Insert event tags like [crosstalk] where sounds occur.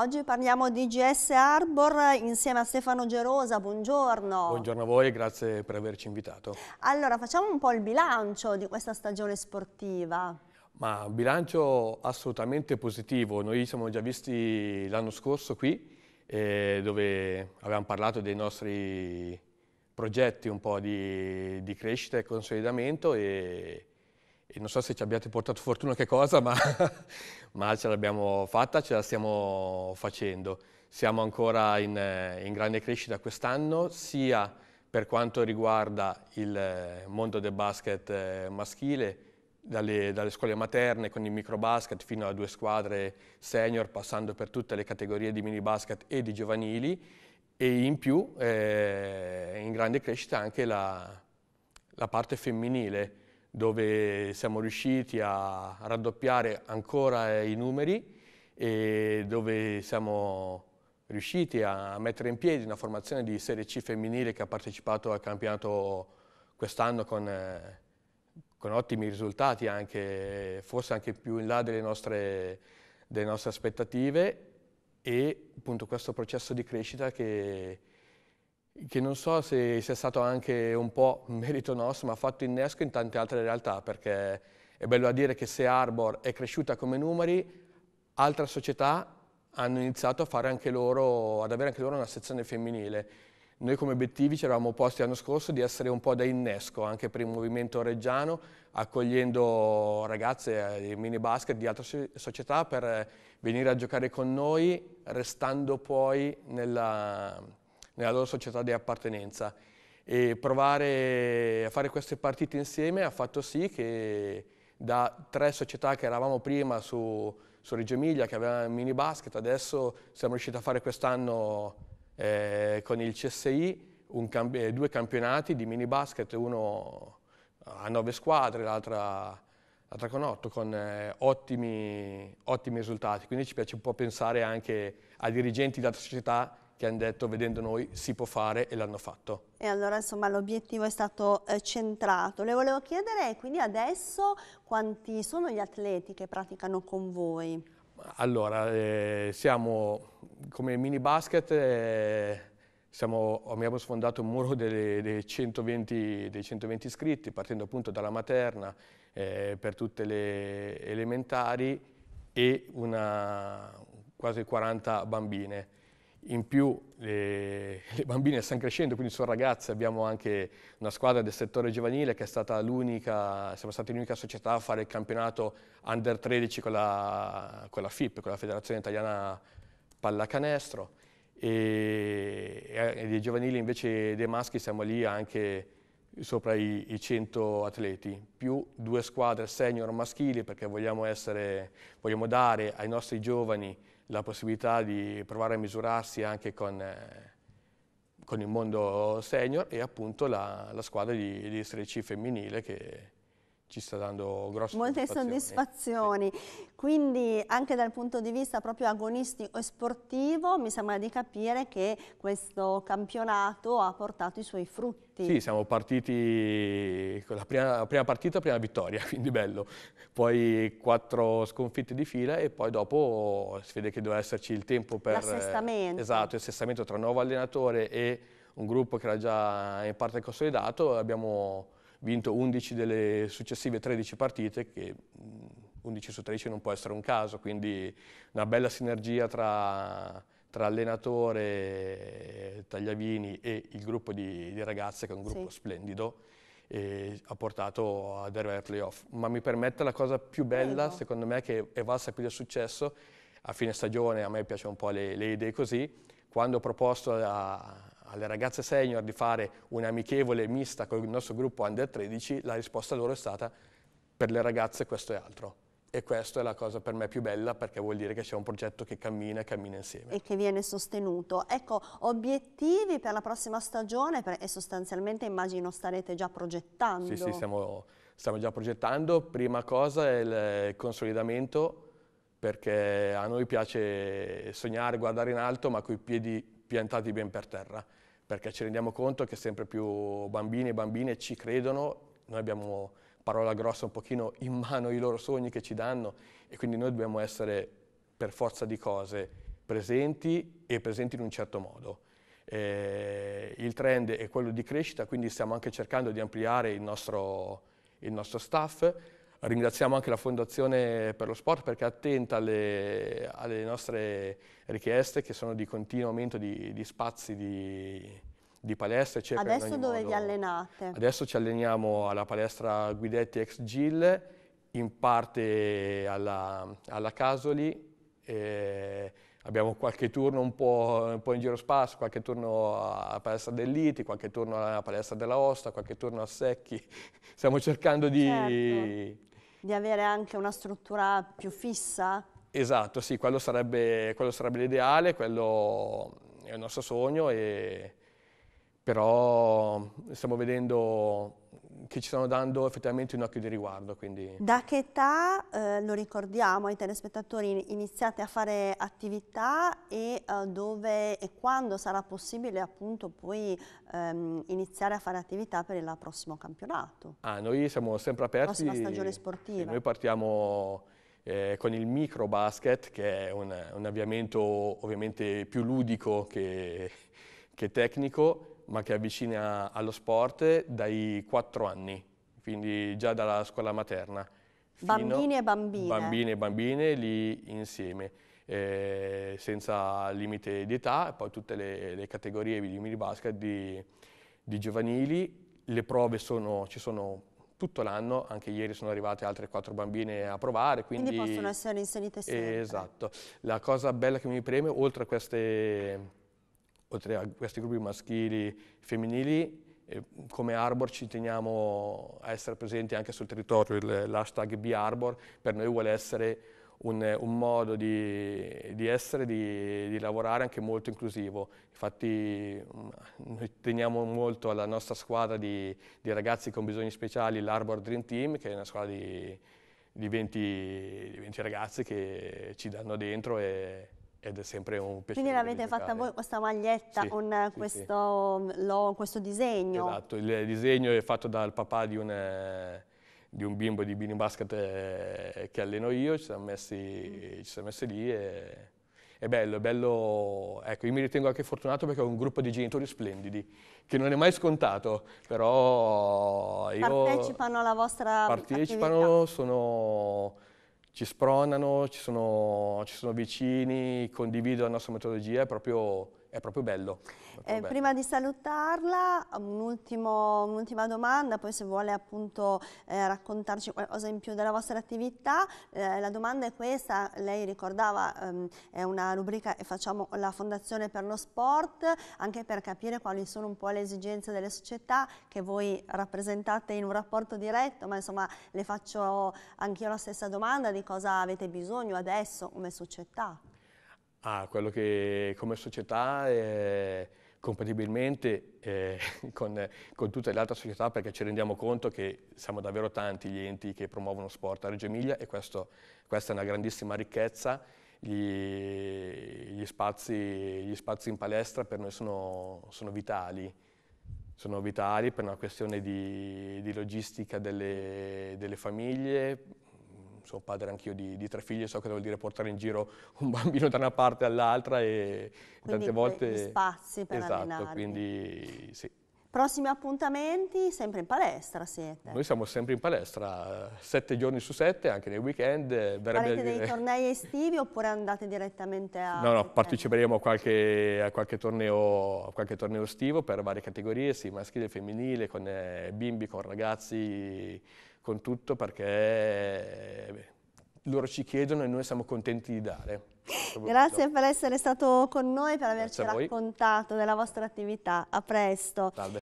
Oggi parliamo di GS Arbor insieme a Stefano Gerosa, buongiorno. Buongiorno a voi, grazie per averci invitato. Allora, facciamo un po' il bilancio di questa stagione sportiva. Ma un bilancio assolutamente positivo, noi siamo già visti l'anno scorso qui, eh, dove avevamo parlato dei nostri progetti un po' di, di crescita e consolidamento e e non so se ci abbiate portato fortuna o che cosa, ma, [laughs] ma ce l'abbiamo fatta, ce la stiamo facendo. Siamo ancora in, eh, in grande crescita quest'anno, sia per quanto riguarda il eh, mondo del basket eh, maschile, dalle, dalle, scuole materne con il microbasket fino a due squadre senior, passando per tutte le categorie di mini basket e di giovanili e in più eh, in grande crescita anche la, la parte femminile dove siamo riusciti a raddoppiare ancora eh, i numeri e dove siamo riusciti a mettere in piedi una formazione di Serie C femminile che ha partecipato al campionato quest'anno con, eh, con, ottimi risultati, anche, forse anche più in là delle nostre, delle nostre aspettative e appunto questo processo di crescita che, che non so se sia stato anche un po' [laughs] merito nostro, ma ha fatto innesco in tante altre realtà, perché è bello a dire che se Arbor è cresciuta come numeri, altre società hanno iniziato a fare anche loro, ad avere anche loro una sezione femminile. Noi come obiettivi ci eravamo posti l'anno scorso di essere un po' da innesco anche per il movimento reggiano, accogliendo ragazze di eh, mini basket di altre società per eh, venire a giocare con noi, restando poi nella, nella loro società di appartenenza e provare a fare queste partite insieme ha fatto sì che da tre società che eravamo prima su, su Reggio Emilia che aveva il mini basket adesso siamo riusciti a fare quest'anno eh, con il CSI camp eh, due campionati di mini basket uno a nove squadre l'altra l'altra con otto, con eh, ottimi, ottimi risultati, quindi ci piace un po' pensare anche a dirigenti di altre società che hanno detto vedendo noi si può fare e l'hanno fatto. E allora insomma l'obiettivo è stato eh, centrato. Le volevo chiedere quindi adesso quanti sono gli atleti che praticano con voi? Allora eh, siamo come mini basket, eh, siamo, abbiamo sfondato un muro delle, dei, 120, dei, 120, iscritti partendo appunto dalla materna eh, per tutte le elementari e una, quasi 40 bambine in più le, [laughs] le bambine stanno crescendo, quindi sono ragazze, abbiamo anche una squadra del settore giovanile che è stata l'unica, siamo stati l'unica società a fare il campionato under 13 con la, con la FIP, con la Federazione Italiana Pallacanestro e, e dei giovanili invece dei maschi siamo lì anche sopra i, i, 100 atleti, più due squadre senior maschili perché vogliamo, essere, vogliamo dare ai nostri giovani la possibilità di provare a misurarsi anche con, eh, con il mondo senior e appunto la, la squadra di, di Serie C femminile che ci sta dando grosse Molte soddisfazioni. soddisfazioni. Sì. Quindi anche dal punto di vista proprio agonistico e sportivo mi sembra di capire che questo campionato ha portato i suoi frutti. Sì, siamo partiti ecco, la prima, prima partita, prima vittoria, [laughs] quindi bello. Poi quattro sconfitte di fila e poi dopo si vede che doveva esserci il tempo per... Eh, l'assestamento. Esatto, l'assestamento tra nuovo allenatore e un gruppo che era già in parte consolidato. Abbiamo vinto 11 delle successive 13 partite, che 11 su 13 non può essere un caso, quindi una bella sinergia tra, tra allenatore eh, Tagliavini e il gruppo di, di ragazze, che è un gruppo sì. splendido e ha portato ad arrivare ai playoff. Ma mi permette la cosa più bella, Bello. secondo me, che è valsa più del successo, a fine stagione a me piacciono un po' le, le idee così, quando ho proposto a, alle ragazze senior di fare un'amichevole mista con il nostro gruppo under 13, la risposta loro è stata per le ragazze questo è altro. E questa è la cosa per me più bella perché vuol dire che c'è un progetto che cammina e cammina insieme. E che viene sostenuto. Ecco, obiettivi per la prossima stagione e sostanzialmente immagino starete già progettando. Sì, sì, stiamo, stiamo già progettando. Prima cosa è il consolidamento perché a noi piace sognare, guardare in alto ma con i piedi piantati ben per terra perché ci rendiamo conto che sempre più bambini e bambine ci credono. Noi abbiamo parola grossa un pochino in mano i loro sogni che ci danno e quindi noi dobbiamo essere per forza di cose presenti e presenti in un certo modo. Eh, il trend è quello di crescita, quindi stiamo anche cercando di ampliare il nostro, il nostro staff. Ringraziamo anche la Fondazione per lo Sport perché è attenta alle, alle nostre richieste che sono di continuo aumento di, di spazi di, di palestre. Eccetera, Adesso dove modo. vi allenate? Adesso ci alleniamo alla palestra Guidetti Ex Gill, in parte alla, alla Casoli, eh, abbiamo qualche turno un po', un po', in giro spazio, qualche turno alla palestra del Liti, qualche turno alla palestra della Osta, qualche turno a Secchi. [laughs] Stiamo cercando di... Certo. Di avere anche una struttura più fissa? Esatto, sì, quello sarebbe, quello sarebbe l'ideale, quello è il nostro sogno e però stiamo vedendo che ci stanno dando effettivamente un occhio di riguardo. Quindi. Da che età, eh, lo ricordiamo ai telespettatori, iniziate a fare attività e eh, dove e quando sarà possibile appunto poi ehm, iniziare a fare attività per il prossimo campionato? Ah, noi siamo sempre aperti. La prossima stagione sportiva. Noi partiamo eh, con il micro basket che è un, un avviamento ovviamente più ludico che, che tecnico ma che avvicina allo sport dai 4 anni, quindi già dalla scuola materna. Bambini e bambine. Bambini e bambine lì insieme, eh, senza limite di età, poi tutte le, le categorie di minibasket di, di giovanili. Le prove sono, ci sono tutto l'anno, anche ieri sono arrivate altre quattro bambine a provare. Quindi, quindi possono essere inserite sempre. Esatto. La cosa bella che mi preme, oltre a queste oltre a questi gruppi maschili e femminili, eh, come Arbor ci teniamo a essere presenti anche sul territorio, l'hashtag BArbor per noi vuole essere un, un modo di, di essere, di, di, lavorare anche molto inclusivo. Infatti mm, noi teniamo molto alla nostra squadra di, di ragazzi con bisogni speciali, l'Arbor Dream Team, che è una squadra di, 20, 20 ragazzi che ci danno dentro e, ed è sempre un piacere. Quindi l'avete fatta voi questa maglietta sì, con sì, questo, sì. Lo, questo, disegno? Esatto, il disegno è fatto dal papà di un, eh, di un bimbo di Bini Basket eh, che alleno io, ci siamo messi, mm. ci siamo messi lì e è bello, è bello, ecco, io mi ritengo anche fortunato perché ho un gruppo di genitori splendidi, che non è mai scontato, però io... Partecipano alla vostra Partecipano, attività. sono ci spronano, ci sono, ci sono vicini, condividono la nostra metodologia, è proprio è proprio bello. Proprio eh, bello. Prima di salutarla, un'ultima domanda, poi se vuole appunto eh, raccontarci qualcosa in più della vostra attività, eh, la domanda è questa, lei ricordava, ehm, è una rubrica e facciamo la Fondazione per lo Sport, anche per capire quali sono un po' le esigenze delle società che voi rappresentate in un rapporto diretto, ma insomma le faccio anch'io la stessa domanda di cosa avete bisogno adesso come società a quello che come società eh, compatibilmente eh, [laughs] con, con, tutte le altre società perché ci rendiamo conto che siamo davvero tanti gli enti che promuovono sport a Reggio Emilia e questo, questa è una grandissima ricchezza. Gli, gli, spazi, gli spazi, in palestra per noi sono, sono, vitali, sono vitali per una questione di, di logistica delle, delle famiglie, sono padre anch'io di, di, tre figli so cosa vuol dire portare in giro [laughs] un bambino da una parte all'altra e quindi tante volte... spazi per esatto, allenarvi. quindi sì. Prossimi appuntamenti, sempre in palestra siete? Noi siamo sempre in palestra, eh, sette giorni su sette, anche nei weekend. Eh, Farete dei [laughs] tornei estivi oppure andate direttamente a... No, no, parteciperemo a qualche, a, qualche torneo, a qualche, torneo, estivo per varie categorie, sì, maschile e femminile, con eh, bimbi, con ragazzi, con tutto perché eh, loro ci chiedono e noi siamo contenti di dare. Grazie per essere stato con noi, per averci raccontato della vostra attività. A presto. Salve.